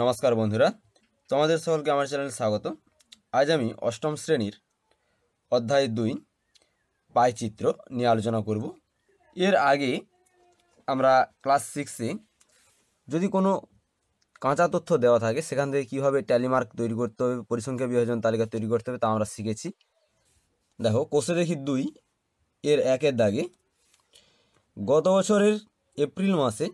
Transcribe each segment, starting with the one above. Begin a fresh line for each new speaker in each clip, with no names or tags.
নমস্কার বন্ধুরা তোমাদের সকলকে আমার চ্যানেলে স্বাগত আজ আমি অষ্টম শ্রেণীর অধ্যায় দুই পায়চিত্র নিয়ে আলোচনা করব এর আগে আমরা ক্লাস সিক্সে যদি কোনো কাঁচা তথ্য দেওয়া থাকে সেখান থেকে কীভাবে ট্যালিমার্ক তৈরি করতে হবে পরিসংখ্যা বিভাজন তালিকা তৈরি করতে হবে তা আমরা শিখেছি দেখো কোষে দেখি দুই এর একের দাগে গত বছরের এপ্রিল মাসে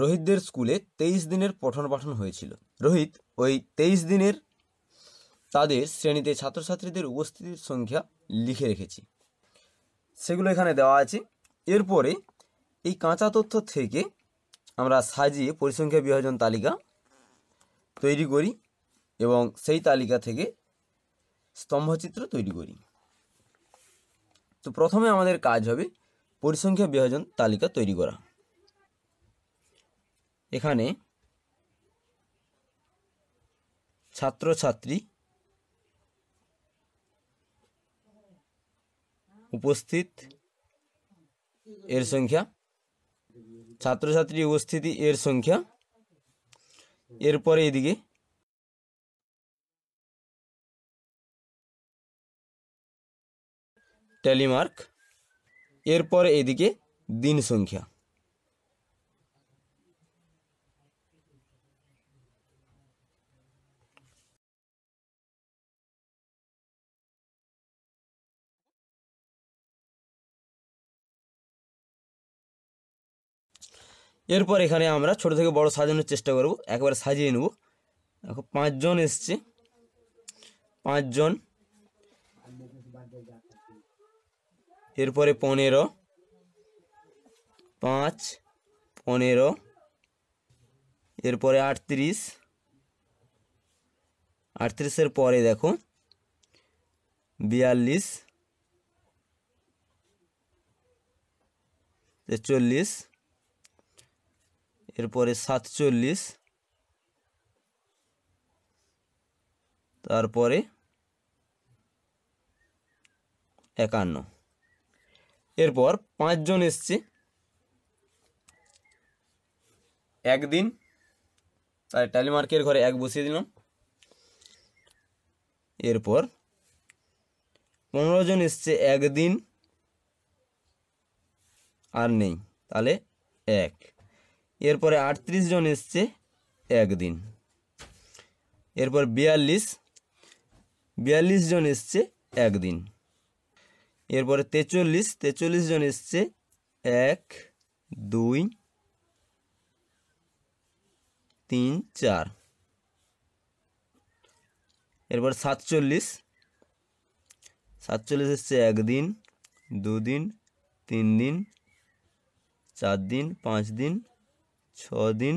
রোহিতদের স্কুলে তেইশ দিনের পঠন পাঠন হয়েছিল রোহিত ওই তেইশ দিনের তাদের শ্রেণীতে ছাত্রছাত্রীদের উপস্থিতির সংখ্যা লিখে রেখেছি সেগুলো এখানে দেওয়া আছে এরপরে এই কাঁচা তথ্য থেকে আমরা সাজিয়ে পরিসংখ্যা বিভাজন তালিকা তৈরি করি এবং সেই তালিকা থেকে স্তম্ভচিত্র তৈরি করি তো প্রথমে আমাদের কাজ হবে পরিসংখ্যা বিভাজন তালিকা তৈরি করা এখানে ছাত্রছাত্রী উপস্থিত এর সংখ্যা ছাত্রছাত্রী উপস্থিতি এর সংখ্যা
এরপরে এদিকে টেলিমার্ক এরপরে এদিকে দিন সংখ্যা এরপর এখানে আমরা ছোট থেকে বড় সাজানোর চেষ্টা করব একবারে
সাজিয়ে নেব দেখো পাঁচজন এসছে পাঁচজন এরপরে পনেরো পাঁচ পনেরো এরপরে আটত্রিশ আটত্রিশের পরে দেখো বিয়াল্লিশ চল্লিশ এরপরে সাতচল্লিশ তারপরে একান্ন এরপর পাঁচজন এসছে একদিন তার টালিমার্কের ঘরে এক বসিয়ে দিলাম এরপর পনেরো জন এসছে একদিন আর নেই তাহলে এক এরপরে আটত্রিশ জন এসছে একদিন এরপর বিয়াল্লিশ বিয়াল্লিশ জন এসছে একদিন এরপরে তেচল্লিশ তেচল্লিশ জন এসছে এক দুই তিন চার এরপর সাতচল্লিশ সাতচল্লিশ এসছে একদিন দুদিন তিন দিন চার দিন পাঁচ দিন ছ দিন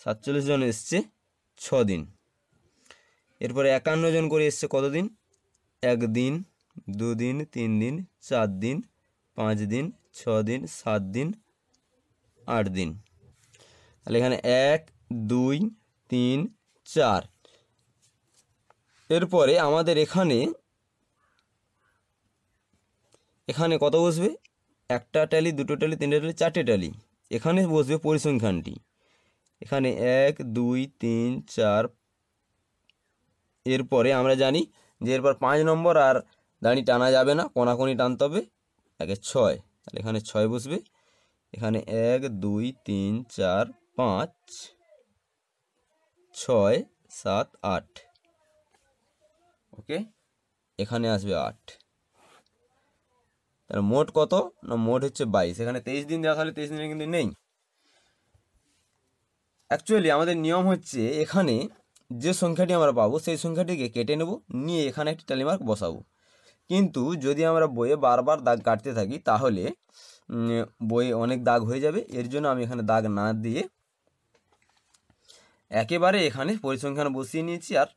সাতচল্লিশ জন এসছে ছ দিন এরপরে একান্ন জন করে এসছে কতদিন একদিন দুদিন তিন দিন চার দিন পাঁচ দিন ছ দিন সাত দিন আট দিন তাহলে এখানে এক দুই তিন চার এরপরে আমাদের এখানে এখানে কত বসবে একটা ট্যালি দুটো ট্যালি তিনটে ট্যালি চারটে ট্যালি এখানে বসবে পরিসংখ্যানটি এখানে এক দুই তিন চার এরপরে আমরা জানি যে এরপর পাঁচ নম্বর আর দাঁড়ি টানা যাবে না কোনাকোনি টানতে হবে একে ছয় তাহলে এখানে ছয় বসবে এখানে এক দুই তিন চার পাঁচ ছয় সাত আট ওকে এখানে আসবে আট তাহলে মোট কত না মোট হচ্ছে বাইশ এখানে তেইশ দিন দেওয়া তাহলে তেইশ দিনে কিন্তু নেই অ্যাকচুয়ালি আমাদের নিয়ম হচ্ছে এখানে যে সংখ্যাটি আমরা পাবো সেই সংখ্যাটিকে কেটে নেব নিয়ে এখানে একটি টেলিমার্ক বসাবো কিন্তু যদি আমরা বইয়ে বারবার দাগ কাটতে থাকি তাহলে বইয়ে অনেক দাগ হয়ে যাবে এর জন্য আমি এখানে দাগ না দিয়ে একেবারে এখানে পরিসংখ্যান বসিয়ে নিয়েছি আর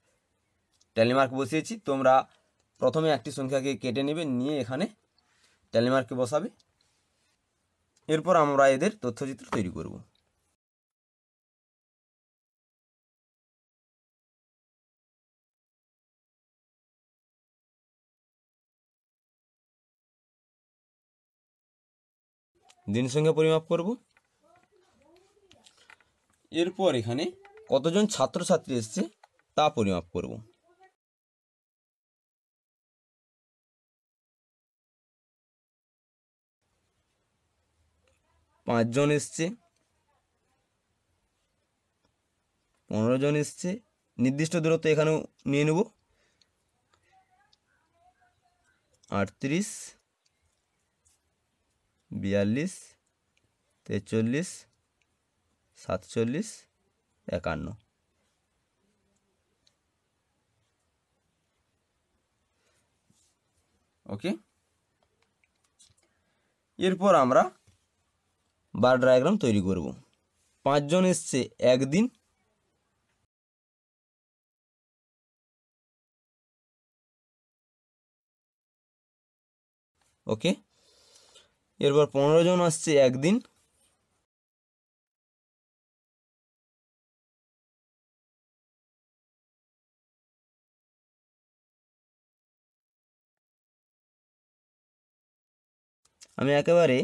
টেলিমার্ক বসিয়েছি তোমরা প্রথমে একটি সংখ্যাকে কেটে নেবে নিয়ে এখানে ট্যালিমার্কে
বসাবে এরপর আমরা এদের তথ্যচিত্র তৈরি করব দিন সংখ্যা পরিমাপ করব এরপর এখানে কতজন ছাত্রছাত্রী এসছে তা পরিমাপ করবো পাঁচজন এসছে
পনেরো জন এসছে নির্দিষ্ট দূরত্ব এখানেও নিয়ে নেব আটত্রিশ বিয়াল্লিশ তেচল্লিশ সাতচল্লিশ একান্ন ওকে এরপর আমরা বার ডায়াগ্রাম তৈরি করব পাঁচজন
এসছে একদিন ওকে এরপর পনেরো জন আসছে একদিন আমি একেবারে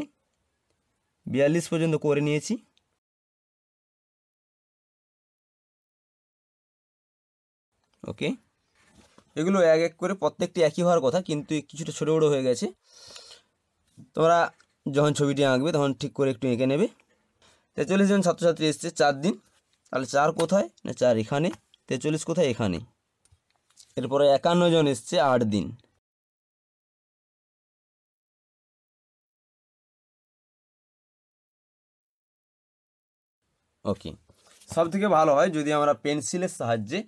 বিয়াল্লিশ পর্যন্ত করে নিয়েছি ওকে এগুলো এক এক করে প্রত্যেকটি একই হওয়ার কথা কিন্তু কিছুটা ছোটো বড়ো হয়ে গেছে
তোমরা যখন ছবিটি আঁকবে তখন ঠিক করে একটু এঁকে নেবে তেচল্লিশ জন ছাত্রছাত্রী এসছে চার দিন তাহলে চার কোথায় না চার এখানে তেচল্লিশ কোথায় এখানে
এরপরে একান্ন জন এসছে আট দিন ওকে সবথেকে ভালো হয় যদি আমরা পেন্সিলের সাহায্যে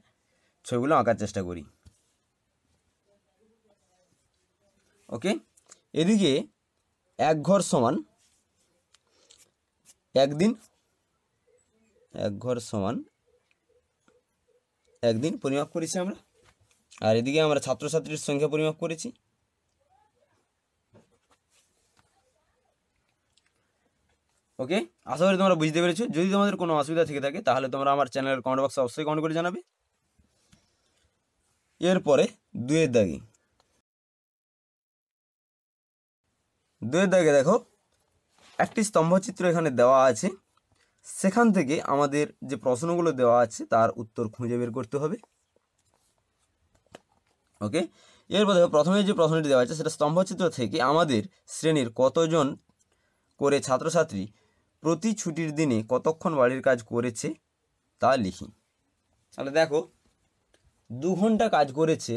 ছবিগুলো আঁকার চেষ্টা করি
ওকে এদিকে এক ঘর সমান একদিন এক ঘর সমান একদিন পরিমাপ করেছি আমরা আর এদিকে আমরা ছাত্রছাত্রীর সংখ্যা পরিমাপ করেছি ওকে আশা করি তোমরা বুঝতে পেরেছো যদি তোমাদের কোনো অসুবিধা থেকে থাকে তাহলে তোমরা আমার চ্যানেলের কমেন্ট বক্সে অবশ্যই কমেন্ট করে জানাবে এরপরে দুয়ের দাগে দুয়ের দাগে দেখো একটি স্তম্ভচিত্র এখানে দেওয়া আছে সেখান থেকে আমাদের যে প্রশ্নগুলো দেওয়া আছে তার উত্তর খুঁজে বের করতে হবে ওকে এরপর দেখো প্রথমে যে প্রশ্নটি দেওয়া আছে সেটা স্তম্ভচিত্র থেকে আমাদের শ্রেণীর কতজন করে ছাত্রছাত্রী প্রতি ছুটির দিনে কতক্ষণ বাড়ির কাজ করেছে তা লিখি তাহলে দেখো দু ঘন্টা কাজ করেছে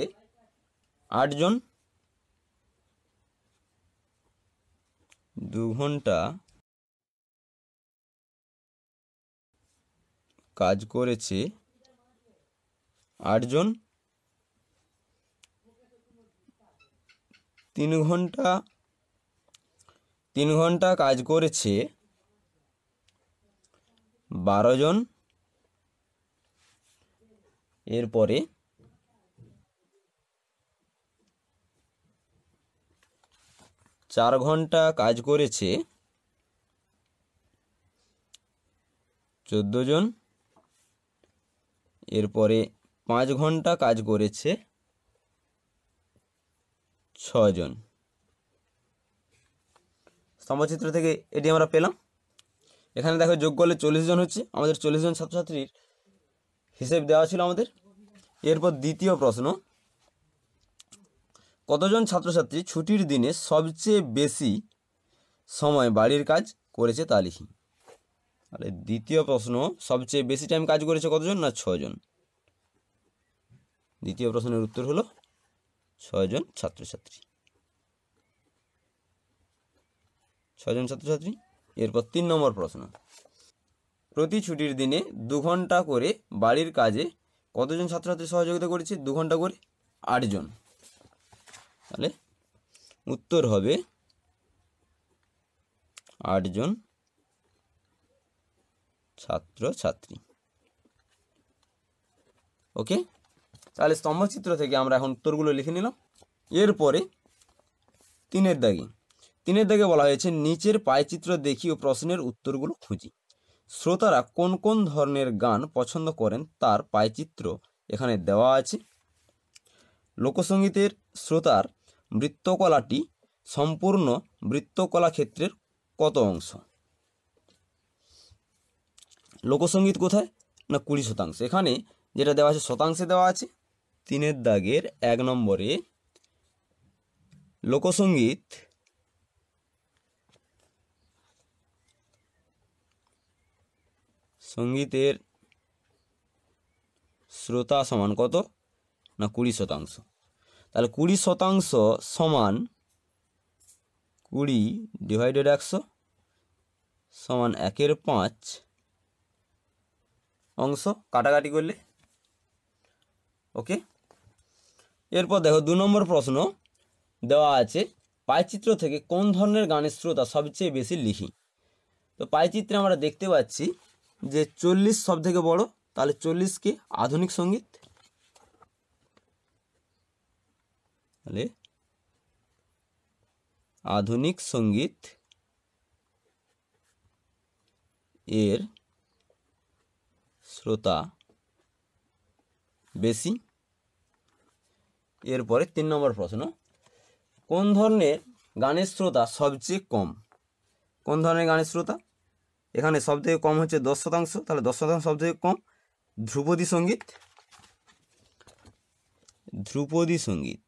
আটজন দু ঘন্টা কাজ করেছে আটজন তিন ঘন্টা তিন ঘন্টা কাজ করেছে বারো জন এরপরে চার ঘন্টা কাজ করেছে চোদ্দো জন এরপরে পাঁচ ঘন্টা কাজ করেছে ছজন সমচিত্র থেকে এটি আমরা পেলাম এখানে দেখো যোগ করলে চল্লিশ জন হচ্ছে আমাদের চল্লিশ জন ছাত্রছাত্রীর হিসেব দেওয়া ছিল আমাদের এরপর দ্বিতীয় প্রশ্ন কতজন ছাত্রছাত্রী ছুটির দিনে সবচেয়ে বেশি সময় বাড়ির কাজ করেছে তা লিখি আরে দ্বিতীয় প্রশ্ন সবচেয়ে বেশি টাইম কাজ করেছে কতজন না ছজন দ্বিতীয় প্রশ্নের উত্তর হলো ছয়জন ছাত্রছাত্রী ছজন ছাত্রছাত্রী এরপর তিন নম্বর প্রশ্ন প্রতি ছুটির দিনে দু ঘন্টা করে বাড়ির কাজে কতজন ছাত্রছাত্রী সহযোগিতা করেছে দু ঘন্টা করে আটজন তাহলে উত্তর হবে আটজন ছাত্র ছাত্রী ওকে তাহলে স্তম্ভচিত্র থেকে আমরা এখন উত্তরগুলো লিখে নিলাম এরপরে তিনের দাগি তিনের দাগে বলা হয়েছে নিচের চিত্র দেখি ও প্রশ্নের উত্তরগুলো খুঁজি শ্রোতারা কোন কোন ধরনের গান পছন্দ করেন তার পায়চিত্র এখানে দেওয়া আছে লোকসঙ্গীতের শ্রোতার বৃত্তকলাটি সম্পূর্ণ বৃত্তকলা ক্ষেত্রের কত অংশ লোকসঙ্গীত কোথায় না কুড়ি শতাংশ এখানে যেটা দেওয়া আছে শতাংশে দেওয়া আছে তিনের দাগের এক নম্বরে লোকসঙ্গীত সঙ্গীতের শ্রোতা সমান কত না কুড়ি শতাংশ তাহলে কুড়ি শতাংশ সমান কুড়ি ডিভাইডেড একশো সমান একের পাঁচ অংশ কাটাকাটি করলে ওকে এরপর দেখো দু নম্বর প্রশ্ন দেওয়া আছে পায়চিত্র থেকে কোন ধরনের গানের শ্রোতা সবচেয়ে বেশি লিখি তো পায়চিত্রে আমরা দেখতে পাচ্ছি যে চল্লিশ সব থেকে বড় তাহলে চল্লিশ কি আধুনিক সঙ্গীত তাহলে আধুনিক সঙ্গীত এর শ্রোতা বেশি এরপরে তিন নম্বর প্রশ্ন কোন ধরনের গানের শ্রোতা সবচেয়ে কম কোন ধরনের গানের শ্রোতা এখানে সবথেকে কম হচ্ছে দশ শতাংশ তাহলে দশ শতাংশ সবথেকে কম ধ্রুপদী সঙ্গীত ধ্রুপদী সঙ্গীত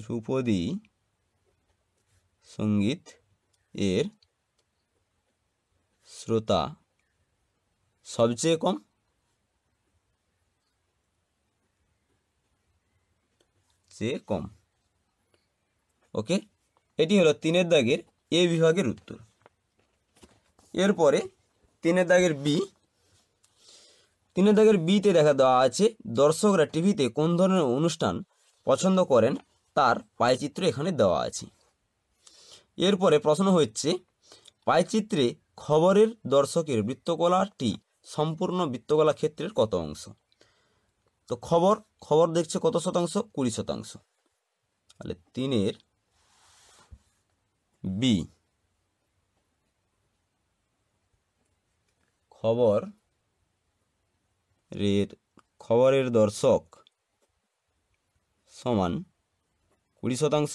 ধ্রুপদী সঙ্গীত এর শ্রোতা সবচেয়ে কম চেয়ে কম ওকে এটি হলো তিনের দাগের এ বিভাগের উত্তর এরপরে তিনের দাগের বি তিনের দাগের বিতে দেখা দেওয়া আছে দর্শকরা টিভিতে কোন ধরনের অনুষ্ঠান পছন্দ করেন তার পায়চিত্র এখানে দেওয়া আছে এরপরে প্রশ্ন হচ্ছে পায়চিত্রে খবরের দর্শকের বৃত্তকলাটি সম্পূর্ণ বৃত্তকলা ক্ষেত্রের কত অংশ তো খবর খবর দেখছে কত শতাংশ কুড়ি শতাংশ তাহলে তিনের বি খবর রের খবরের দর্শক সমান কুড়ি শতাংশ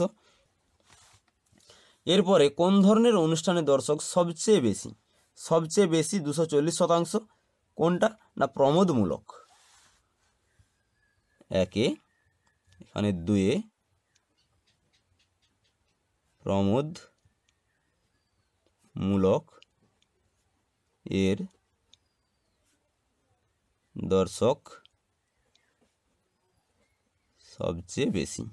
এরপরে কোন ধরনের অনুষ্ঠানের দর্শক সবচেয়ে বেশি সবচেয়ে বেশি দুশো চল্লিশ শতাংশ কোনটা না প্রমোদমূলক একে এখানে দুয়ে প্রমোদ মূলক এর দর্শক সবচেয়ে বেশি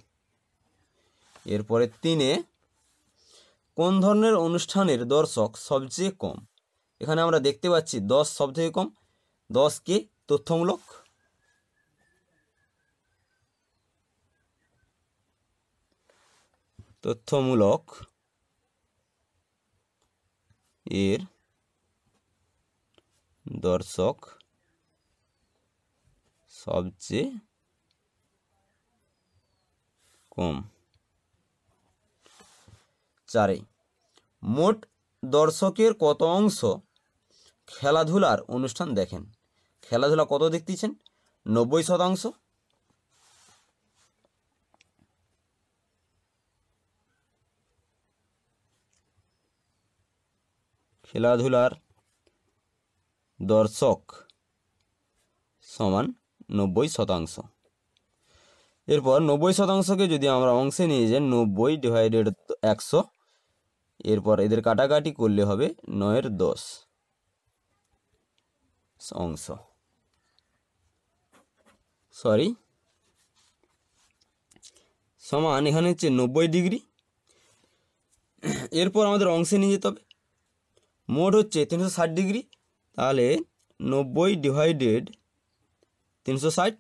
এরপরে তিনে কোন ধরনের অনুষ্ঠানের দর্শক সবচেয়ে কম এখানে আমরা দেখতে পাচ্ছি দশ সবথেকে কম দশ কে তথ্যমূলক তথ্যমূলক এর দর্শক সবচেয়ে কম চারে মোট দর্শকের কত অংশ খেলাধুলার অনুষ্ঠান দেখেন খেলাধুলা কত দেখতেছেন নব্বই শতাংশ খেলাধুলার দর্শক সমান নব্বই শতাংশ এরপর নব্বই শতাংশকে যদি আমরা অংশে নিয়ে যাই নব্বই ডিভাইডেড একশো এরপর এদের কাটাকাটি করলে হবে নয়ের দশ অংশ সরি সমান এখানে হচ্ছে নব্বই ডিগ্রি এরপর আমাদের অংশে নিয়ে যেতে হবে মোট হচ্ছে তিনশো ষাট ডিগ্রি তাহলে নব্বই ডিভাইডেড তিনশো ষাট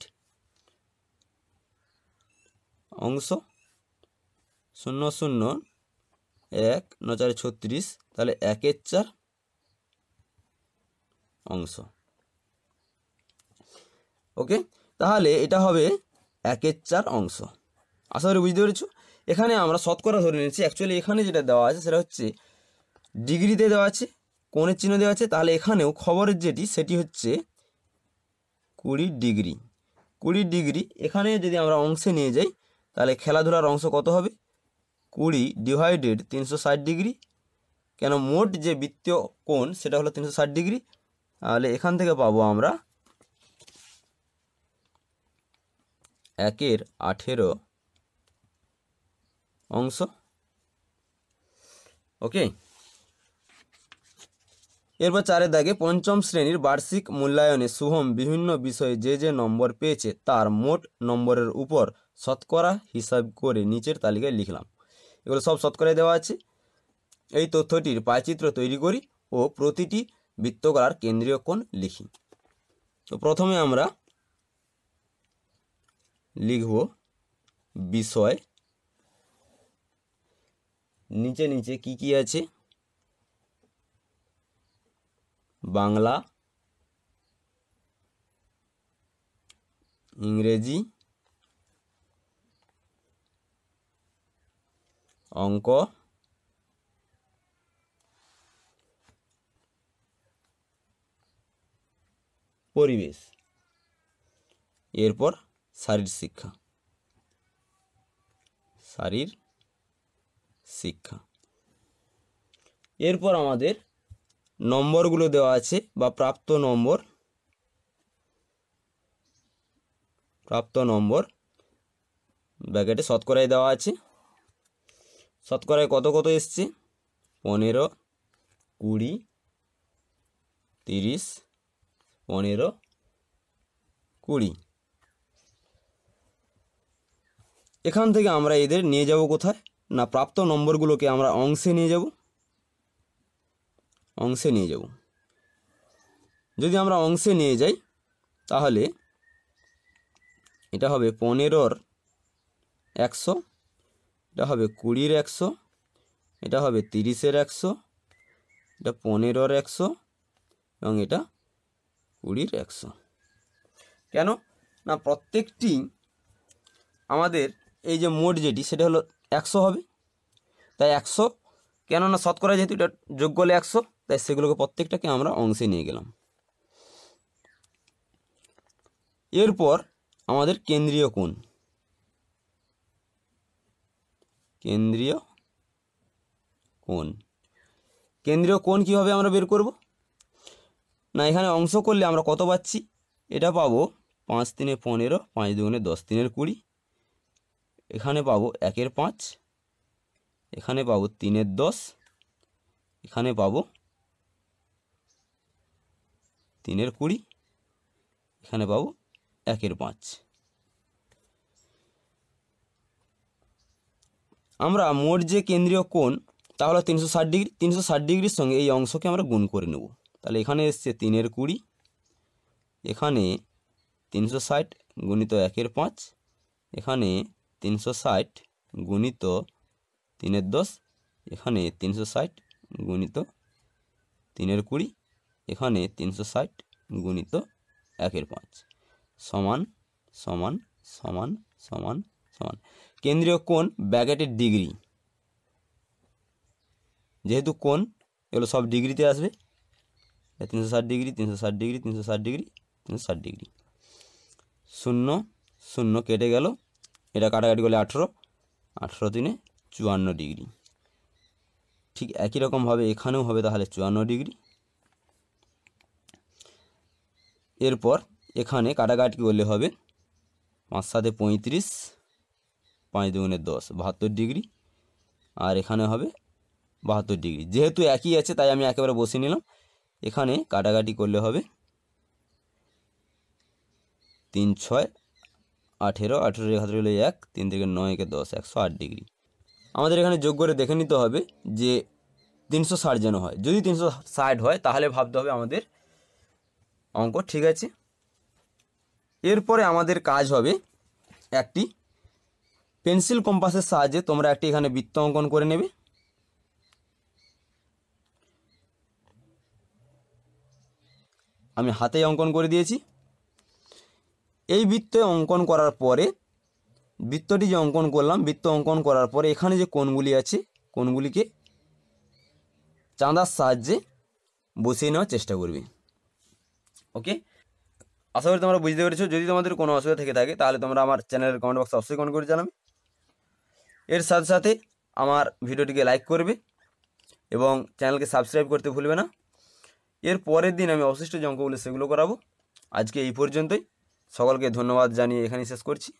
অংশ শূন্য শূন্য এক ন চারে ছত্রিশ তাহলে একের চার অংশ ওকে তাহলে এটা হবে একের চার অংশ আশা করি বুঝতে পেরেছ এখানে আমরা শতকরা ধরে নিয়েছি অ্যাকচুয়ালি এখানে যেটা দেওয়া আছে সেটা হচ্ছে ডিগ্রিতে দেওয়া আছে কোণের চিহ্ন দেওয়া আছে তাহলে এখানেও খবরের যেটি সেটি হচ্ছে কুড়ি ডিগ্রি কুড়ি ডিগ্রি এখানে যদি আমরা অংশে নিয়ে যাই তাহলে খেলাধুলার অংশ কত হবে কুড়ি ডিভাইডেড তিনশো ষাট ডিগ্রি কেন মোট যে বৃত্তীয় কোণ সেটা হলো তিনশো ষাট ডিগ্রি তাহলে এখান থেকে পাবো আমরা একের আঠেরো অংশ ওকে এরপর চারের দাগে পঞ্চম শ্রেণীর বার্ষিক মূল্যায়নে শুভম বিভিন্ন বিষয়ে যে যে নম্বর পেয়েছে তার মোট নম্বরের উপর শতকরা হিসাব করে নিচের তালিকায় লিখলাম এগুলো সব শতকরায় দেওয়া আছে এই তথ্যটির পায়চিত্র তৈরি করি ও প্রতিটি বৃত্তকার কেন্দ্রীয় কোণ লিখি তো প্রথমে আমরা লিখব বিষয় নিচে নিচে কি কি আছে বাংলা ইংরেজি অঙ্ক পরিবেশ এরপর শারীর শিক্ষা শারীর শিক্ষা এরপর আমাদের নম্বরগুলো দেওয়া আছে বা প্রাপ্ত নম্বর প্রাপ্ত নম্বর ব্যাকেটে শতকরায় দেওয়া আছে শতকরায় কত কত এসছে পনেরো কুড়ি তিরিশ পনেরো কুড়ি এখান থেকে আমরা এদের নিয়ে যাব কোথায় না প্রাপ্ত নম্বরগুলোকে আমরা অংশে নিয়ে যাব অংশে নিয়ে যাব যদি আমরা অংশে নিয়ে যাই তাহলে এটা হবে পনেরোর একশো এটা হবে কুড়ির একশো এটা হবে তিরিশের একশো এটা পনেরোর একশো এবং এটা কুড়ির একশো কেন না প্রত্যেকটি আমাদের এই যে মোট যেটি সেটা হলো একশো হবে তাই একশো কেননা শতকরা যেহেতু এটা যোগ করলে একশো তাই সেগুলোকে প্রত্যেকটাকে আমরা অংশে নিয়ে গেলাম এরপর আমাদের কেন্দ্রীয় কোণ কেন্দ্রীয় কোণ কেন্দ্রীয় কোণ কীভাবে আমরা বের করব না এখানে অংশ করলে আমরা কত পাচ্ছি এটা পাবো পাঁচ তিনে পনেরো পাঁচ দুগুনে দশ তিনের কুড়ি এখানে পাবো একের পাঁচ এখানে পাবো তিনের দশ এখানে পাবো তিনের কুড়ি এখানে পাবো একের পাঁচ আমরা মোট যে কেন্দ্রীয় কোণ তা হলো তিনশো ষাট ডিগ্রি তিনশো ষাট ডিগ্রির সঙ্গে এই অংশকে আমরা গুণ করে নেব তাহলে এখানে এসছে তিনের কুড়ি এখানে তিনশো ষাট গুণিত একের পাঁচ এখানে তিনশো ষাট গুণিত তিনের দশ এখানে তিনশো ষাট গুণিত তিনের কুড়ি এখানে তিনশো ষাট গুণিত একের পাঁচ সমান সমান সমান সমান সমান কেন্দ্রীয় কোণ ব্যাকেটের ডিগ্রি যেহেতু কোণ এগুলো সব ডিগ্রিতে আসবে তিনশো ষাট ডিগ্রি তিনশো ষাট ডিগ্রি তিনশো ষাট ডিগ্রি তিনশো ষাট ডিগ্রি শূন্য শূন্য কেটে গেল এটা কাটাকাটি করলে আঠেরো আঠেরো দিনে চুয়ান্ন ডিগ্রি ঠিক একই রকমভাবে এখানেও হবে তাহলে চুয়ান্ন ডিগ্রি এরপর এখানে কাটাকাটি করলে হবে পাঁচ সাথে পঁয়ত্রিশ পাঁচ দুগুণে দশ বাহাত্তর ডিগ্রি আর এখানে হবে বাহাত্তর ডিগ্রি যেহেতু একই আছে তাই আমি একেবারে বসে নিলাম এখানে কাটাকাটি করলে হবে তিন ছয় আঠেরো আঠেরো একাত্তর হলে এক তিন থেকে নয় একে দশ একশো আট ডিগ্রি আমাদের এখানে যোগ করে দেখে নিতে হবে যে তিনশো ষাট যেন হয় যদি তিনশো ষাট হয় তাহলে ভাবতে হবে আমাদের অঙ্ক ঠিক আছে এরপরে আমাদের কাজ হবে একটি পেন্সিল কম্পাসের সাহায্যে তোমরা একটি এখানে বৃত্ত অঙ্কন করে নেবে আমি হাতে অঙ্কন করে দিয়েছি এই বৃত্তে অঙ্কন করার পরে বৃত্তটি যে অঙ্কন করলাম বৃত্ত অঙ্কন করার পরে এখানে যে কোণগুলি আছে কোণগুলিকে চাঁদার সাহায্যে বসিয়ে নেওয়ার চেষ্টা করবে ওকে আশা করি তোমরা বুঝতে পেরেছো যদি তোমাদের কোনো অসুবিধা থেকে থাকে তাহলে তোমরা আমার চ্যানেলের কমেন্ট বক্সে অবশ্যই কমেন্ট করে জানাবে এর সাথে সাথে আমার ভিডিওটিকে লাইক করবে এবং চ্যানেলকে সাবস্ক্রাইব করতে ভুলবে না এর পরের দিন আমি অবশিষ্ট যে সেগুলো করাবো আজকে এই পর্যন্তই সকলকে ধন্যবাদ জানিয়ে এখানেই শেষ করছি